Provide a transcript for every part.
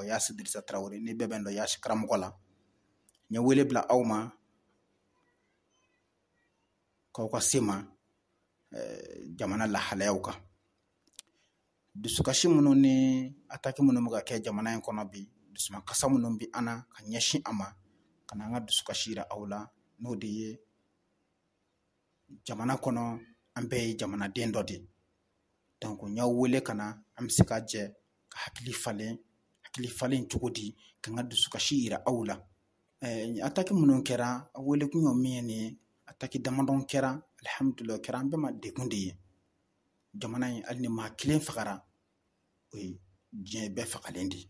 karamɔgɔya sidirisa tarawele ni bɛɛ bɛ n dɔ yasi karamɔgɔ la n ye wele bila aw ma k'aw ka se ma eh, jamana lahalayaw kan dusukasi minnu ni ataki minnu bɛ ka kɛ jamana in kɔnɔ bi dusuma kasa minnu bɛ an na ka ɲɛsin a ma ka na an ka dusukasi yira aw la n'o de ye jamana kɔnɔ an bɛɛ ye jamanaden dɔ de ye n y'aw wele ka na an bɛ se ka jɛ ka hakili falen hakili falen cogo di ka n ka dusukasi yira aw la eh, ataki minnu kɛra wele min ye nin ataki damadɔn kɛra alihamudulila kɛra an bɛɛ ma degun de ye jamana in hali ni maa kelen fagara o ye diɲɛ bɛɛ fagalen de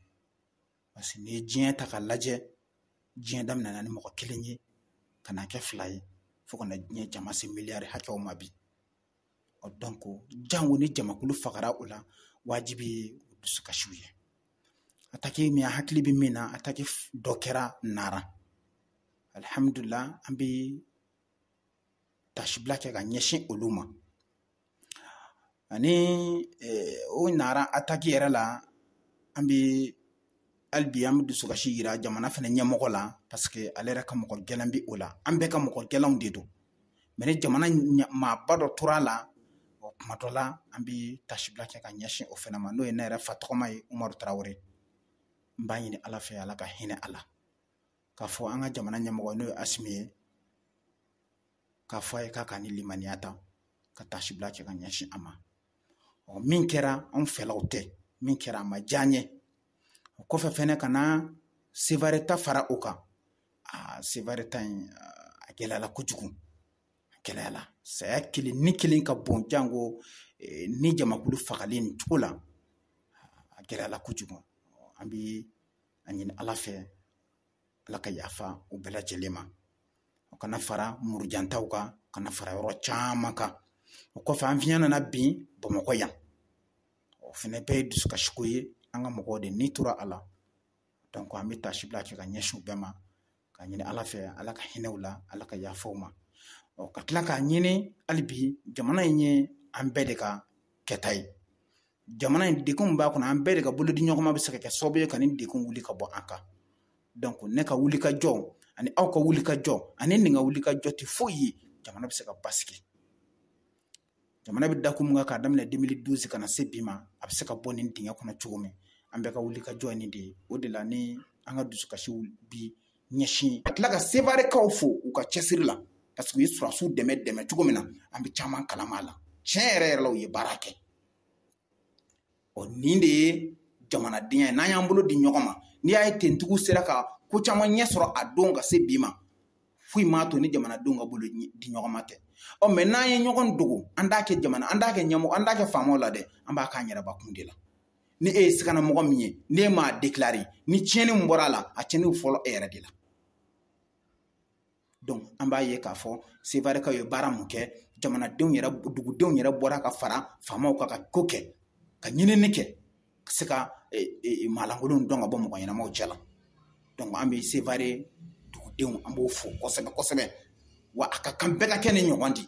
parce n'i ye diɲɛ ta k'a lajɛ diɲɛ daminɛna ni mɔgɔ kelen ye ka na kɛ fila ye fo ka diɲɛ jama se miliyari hakɛw ma bi o jango ni jamakulu fagara o la waajibi ye dusukasiw ye a ta hakili bi min na a dɔ kɛra nara alihamudulila an bɛ tasibila kɛ ka ɲɛsin olu ani eh, o nara ataki yɛrɛ la an bɛ hali bi an bɛ dusukasi yira jamana fana ɲɛmɔgɔ la paseke ale yɛrɛ ka mɔgɔ gɛlɛn bɛ o la an bɛɛ ka mɔgɔ de don mɛ ni jamana maaba dɔ tora a la o kuma dɔ la an bɛ ka ɲɛsin o fana ma n'o ye ne yɛrɛ fa tɔgɔma n b'a ɲini ala fɛ ala ka hinɛ a la k'a fɔ an ka jamana ɲɛmɔgɔ n'o ye asimi ye k'a fɔ a ye k'a ka ni limaniya ta ka tasi bila cɛ ka ɲɛsin a ma ɔ min kɛra anw fɛlaw tɛ min kɛra a ma o kɔfɛ fɛnɛ ka na sevareta fara o kan a sevareta in a gɛlɛyala kojugu a gɛlɛyala saya kelen ni kelen ka bon jango ni jamakulu fagali nin cogo la a gɛlɛyala kojugu an bi a ɲini ala fɛ ala ka yafa u bɛɛ ma o kana fara murujantaw kan kana fara yɔrɔ caman kan o kɔfɛ an fiɲɛ nana bin bamakɔ yan o fɛnɛ bɛɛ ye dusukasiko ye an ka mɔgɔw de n'i tora a la donc an bɛ tasi kɛ ka ɲɛsin bɛɛ ma ka ɲini ala fɛ ala ka hinɛw la ala ka yafaw ma ka tila k'a ɲini hali jamana in ye an bɛɛ de ka kɛta ye jamana ni degun b'a kɔnɔ an bɛɛ de ka bolodi ɲɔgɔnma bɛ se ka kɛ sababu ye ka nin degun wuli ka bɔ an kan donc ne ka wuli ka jɔ ani aw ka wuli ka jɔ ani nin ka wuli ka jɔ tɛ foyi ye jamana bɛ se ka basigi jamana bɛ dakun min kan k'a daminɛ 2012 ka na se bi ma a bɛ se ka bɔ nin dingɛ kɔnɔ cogo min an bɛɛ ka wuli ka jɔ ni de ye o de la ni an ka dusukasiw bi ɲɛsin ka tila ka sebarekaw fo u ka cɛsiri la parce que u ye surasiw dɛmɛ dɛmɛ cogo min na an bɛ caman kalama a la tiɲɛ yɛrɛ yɛrɛ la u ye baara kɛ o nin de ye jamanadenya ye n'an y'an bolo di ɲɔgɔn ma n'i y'a ye tentugiw sera ka ko caman ɲɛ sɔrɔ a don ka se bi ma foyi m'a to ni jamanadenw ka bolo di ɲɔgɔn ma tɛ ɔ mɛ n'an ye ɲɔgɔn dogo an t'a kɛ jamana an t'a kɛ ɲɛmɔgɔ an t'a kɛ faamaw la dɛ an b'a k'an yɛrɛba de la ni e ye sikana mɔgɔ min ye n'e m'a déclaré ni tiɲɛni min bɔra a la a tiɲɛni fɔlɔ e yɛrɛ de la donc an b'a ye k'a fɔ sevarikaw ye baara mun kɛ jamanadenw yɛrɛ dugudenw yɛrɛ bɔra ka fara faamaw kan ka ko kɛ ka ɲinini kɛ ka se ka e, e, e, maalankolonw dɔn ka bɔ mɔgɔ ɲɛnamaw cɛ la donc an bɛ sevare dugudenw an b'o fo kosɛbɛ kosɛbɛ wa a ka kan bɛɛ ka kɛ ni ɲɔgɔn de ye